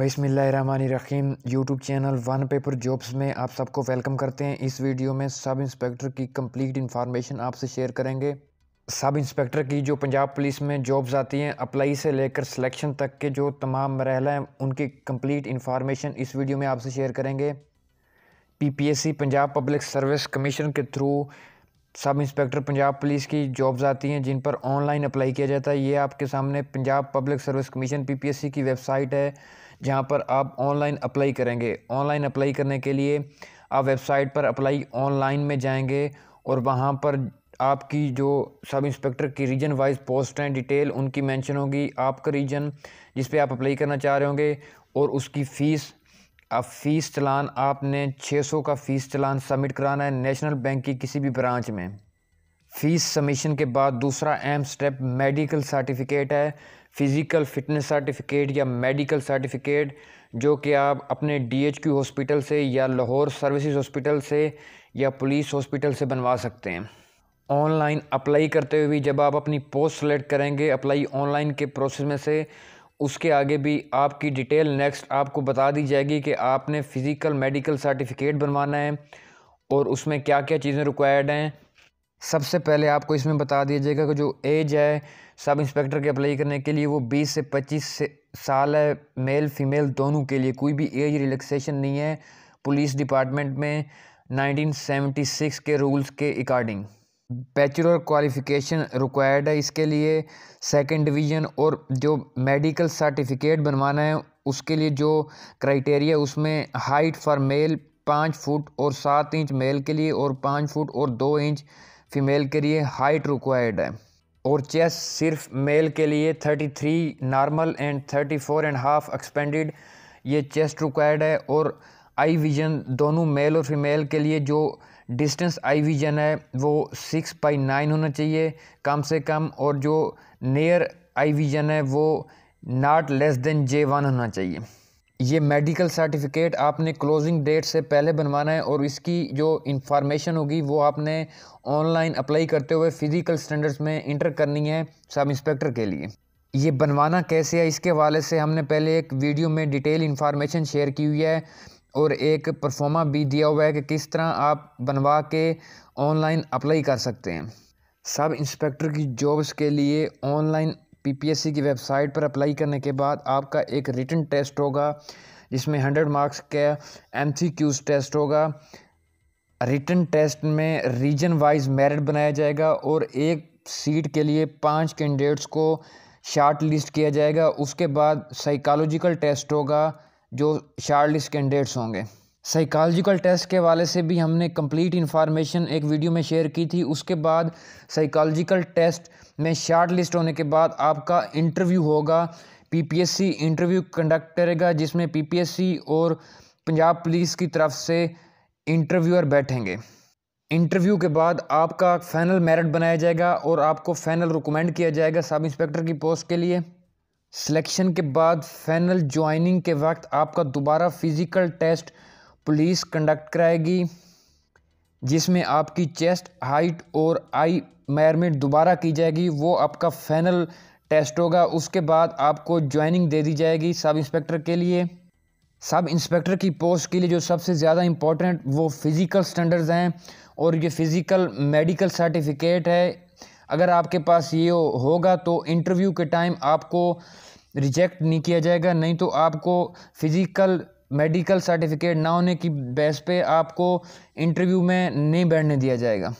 बसमीम YouTube channel one paper jobs में आप सबको वेलकम करते हैं इस वीडियो में सब इंस्पेक्टर की कंप्लीट इन्फॉर्मेशन आपसे शेयर करेंगे सब इंस्पेक्टर की जो पंजाब पुलिस में जॉब्स आती हैं अप्लाई से लेकर सिलेक्शन तक के जो तमाम मरहला हैं उनकी कंप्लीट इन्फॉर्मेशन इस वीडियो में आपसे शेयर करेंगे P Punjab public service commission के through sub inspector Punjab police की जॉब्स आती हैं जिन पर ऑनलाइन अप्लाई किया जाता है ये आपके सामने Punjab public service commission PPSC की वेबसाइट है जहाँ पर आप ऑनलाइन अप्लाई करेंगे ऑनलाइन अप्लाई करने के लिए आप वेबसाइट पर अप्लाई ऑनलाइन में जाएंगे और वहाँ पर आपकी जो सब इंस्पेक्टर की रीजन वाइज पोस्ट हैं डिटेल उनकी मैंशन होगी आपका रीजन जिस आप अप्लाई करना चाह रहे होंगे और उसकी फ़ीस अब फ़ीस चलान आपने 600 का फ़ीस चलान सबमिट कराना है नेशनल बैंक की किसी भी ब्रांच में फ़ीस सबमिशन के बाद दूसरा अहम स्टेप मेडिकल सर्टिफिकेट है फ़िज़िकल फिटनेस सर्टिफिकेट या मेडिकल सर्टिफिकेट जो कि आप अपने डीएचक्यू हॉस्पिटल से या लाहौर सर्विसेज हॉस्पिटल से या पुलिस हॉस्पिटल से बनवा सकते हैं ऑनलाइन अप्लाई करते हुए जब आप अपनी पोस्ट सेलेक्ट करेंगे अप्लाई ऑनलाइन के प्रोसेस में से उसके आगे भी आपकी डिटेल नेक्स्ट आपको बता दी जाएगी कि आपने फ़िज़िकल मेडिकल सर्टिफिकेट बनवाना है और उसमें क्या क्या चीज़ें रिक्वायर्ड हैं सबसे पहले आपको इसमें बता दिया जाएगा कि जो एज है सब इंस्पेक्टर के अप्लाई करने के लिए वो 20 से 25 से साल है मेल फीमेल दोनों के लिए कोई भी एज रिलैक्सेशन नहीं है पुलिस डिपार्टमेंट में 1976 के रूल्स के अकॉर्डिंग बैचलर क्वालिफ़िकेशन रिक्वायर्ड है इसके लिए सेकंड डिवीज़न और जो मेडिकल सर्टिफिकेट बनवाना है उसके लिए जो क्राइटेरिया उसमें हाइट फॉर मेल पाँच फुट और सात इंच मेल के लिए और पाँच फुट और दो इंच फीमेल के लिए हाइट रिक्वायर्ड है और चेस्ट सिर्फ मेल के लिए thirty three normal and thirty four and half expanded ये चेस्ट रिक्वायर्ड है और आई विजन दोनों मेल और फीमेल के लिए जो डिस्टेंस आई विजन है वो सिक्स बाई नाइन होना चाहिए कम से कम और जो नियर आई विजन है वो not less than J one होना चाहिए ये मेडिकल सर्टिफिकेट आपने क्लोजिंग डेट से पहले बनवाना है और इसकी जो इंफॉर्मेशन होगी वो आपने ऑनलाइन अप्लाई करते हुए फ़िज़िकल स्टैंडर्ड्स में इंटर करनी है सब इंस्पेक्टर के लिए ये बनवाना कैसे है इसके हवाले से हमने पहले एक वीडियो में डिटेल इंफॉर्मेशन शेयर की हुई है और एक परफॉर्मा भी दिया हुआ है कि किस तरह आप बनवा के ऑनलाइन अप्लाई कर सकते हैं सब इंस्पेक्टर की जॉब्स के लिए ऑनलाइन पीपीएससी की वेबसाइट पर अप्लाई करने के बाद आपका एक रिटर्न टेस्ट होगा जिसमें हंड्रेड मार्क्स का एम टेस्ट होगा रिटर्न टेस्ट में रीजन वाइज मेरिट बनाया जाएगा और एक सीट के लिए पांच कैंडिडेट्स को शार्ट लिस्ट किया जाएगा उसके बाद साइकोलॉजिकल टेस्ट होगा जो शार्टलिस्ट कैंडिडेट्स होंगे साइकोलॉजिकल टेस्ट के वाले से भी हमने कंप्लीट इन्फॉर्मेशन एक वीडियो में शेयर की थी उसके बाद साइकोलॉजिकल टेस्ट में शार्ट लिस्ट होने के बाद आपका इंटरव्यू होगा पीपीएससी इंटरव्यू कंडक्ट करेगा जिसमें पीपीएससी और पंजाब पुलिस की तरफ से इंटरव्यूअर बैठेंगे इंटरव्यू के बाद आपका फाइनल मेरिट बनाया जाएगा और आपको फाइनल रिकमेंड किया जाएगा सब इंस्पेक्टर की पोस्ट के लिए सिलेक्शन के बाद फाइनल ज्वाइनिंग के वक्त आपका दोबारा फिज़िकल टेस्ट पुलिस कंडक्ट कराएगी जिसमें आपकी चेस्ट हाइट और आई मेयरमेंट दोबारा की जाएगी वो आपका फाइनल टेस्ट होगा उसके बाद आपको ज्वाइनिंग दे दी जाएगी सब इंस्पेक्टर के लिए सब इंस्पेक्टर की पोस्ट के लिए जो सबसे ज़्यादा इम्पोर्टेंट वो फ़िज़िकल स्टैंडर्ड्स हैं और ये फ़िज़िकल मेडिकल सर्टिफिकेट है अगर आपके पास ये हो, होगा तो इंटरव्यू के टाइम आपको रिजेक्ट नहीं किया जाएगा नहीं तो आपको फिज़िकल मेडिकल सर्टिफिकेट ना होने की बेस पे आपको इंटरव्यू में नहीं बैठने दिया जाएगा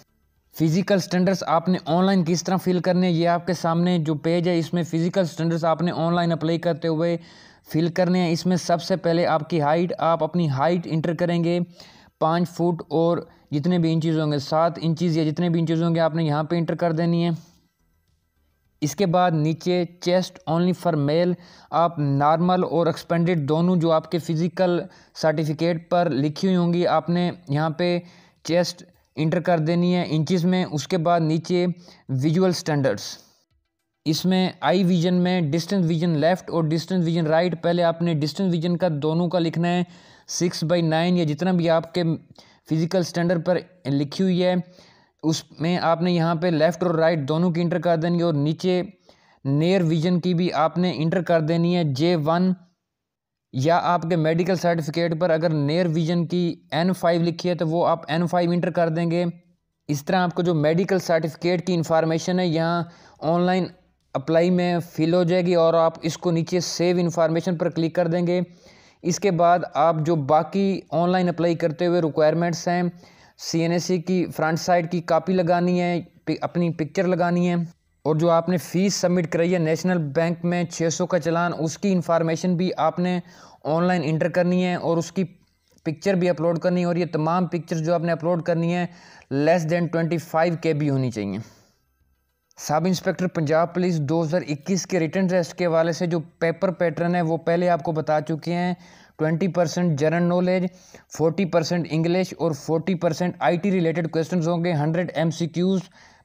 फ़िज़िकल स्टैंडर्ड्स आपने ऑनलाइन किस तरह फिल करने ये आपके सामने जो पेज है इसमें फ़िज़िकल स्टैंडर्ड्स आपने ऑनलाइन अप्लाई करते हुए फिल करने हैं इसमें सबसे पहले आपकी हाइट आप अपनी हाइट इंटर करेंगे पाँच फुट और जितने भी इंचज़ होंगे सात इंचज़ या जितने भी इंचज़ होंगे आपने यहाँ पे इंटर कर देनी है इसके बाद नीचे चेस्ट ओनली फॉर मेल आप नॉर्मल और एक्सपेंडेड दोनों जो आपके फ़िज़िकल सर्टिफिकेट पर लिखी हुई होंगी आपने यहाँ पे चेस्ट इंटर कर देनी है इंचिस में उसके बाद नीचे विजुअल स्टैंडर्ड्स इसमें आई विजन में डिस्टेंस विजन लेफ़्ट और डिस्टेंस विजन राइट पहले आपने डिस्टेंस विजन का दोनों का लिखना है सिक्स बाई नाइन या जितना भी आपके फिज़िकल स्टैंडर्ड पर लिखी हुई है उसमें आपने यहाँ पे लेफ़्ट और राइट दोनों की इंटर कर देनी है और नीचे नेयर विजन की भी आपने इंटर कर देनी है जे वन या आपके मेडिकल सर्टिफिकेट पर अगर नेयर विजन की एन फाइव लिखी है तो वो आप एन फाइव इंटर कर देंगे इस तरह आपको जो मेडिकल सर्टिफिकेट की इन्फॉर्मेशन है यहाँ ऑनलाइन अप्लाई में फिल हो जाएगी और आप इसको नीचे सेव इन्फॉर्मेशन पर क्लिक कर देंगे इसके बाद आप जो बाकी ऑनलाइन अप्लाई करते हुए रिक्वायरमेंट्स हैं सी e की फ्रंट साइड की कापी लगानी है अपनी पिक्चर लगानी है और जो आपने फ़ीस सबमिट कराई है नेशनल बैंक में 600 का चलान उसकी इन्फॉर्मेशन भी आपने ऑनलाइन इंटर करनी है और उसकी पिक्चर भी अपलोड करनी है और ये तमाम पिक्चर जो आपने अपलोड करनी है लेस दैन ट्वेंटी फाइव के भी होनी चाहिए सब इंस्पेक्टर पंजाब पुलिस 2021 के रिटर्न टेस्ट के वाले से जो पेपर पैटर्न है वो पहले आपको बता चुके हैं 20 percent general knowledge 40 percent English और 40 परसेंट आई रिलेटेड क्वेश्चन होंगे 100 एम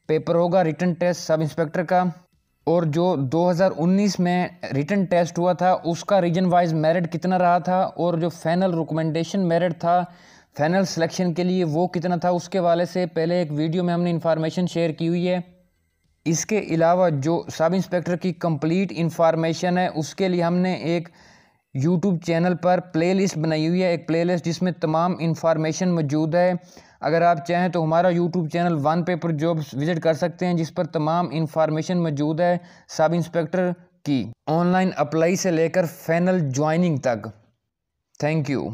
पेपर होगा रिटर्न टेस्ट सब इंस्पेक्टर का और जो 2019 में रिटर्न टेस्ट हुआ था उसका रीजन वाइज मेरिट कितना रहा था और जो फाइनल रिकमेंडेशन मेरिट था फाइनल सिलेक्शन के लिए वो कितना था उसके वाले से पहले एक वीडियो में हमने इन्फॉर्मेशन शेयर की हुई है इसके अलावा जो सब इंस्पेक्टर की कंप्लीट इन्फॉर्मेशन है उसके लिए हमने एक यूट्यूब चैनल पर प्लेलिस्ट बनाई हुई है एक प्लेलिस्ट जिसमें तमाम इन्फॉर्मेशन मौजूद है अगर आप चाहें तो हमारा YouTube channel one paper jobs visit कर सकते हैं जिस पर तमाम इन्फॉर्मेशन मौजूद है सब इंस्पेक्टर की ऑनलाइन अप्लाई से लेकर फाइनल ज्वाइनिंग तक थैंक यू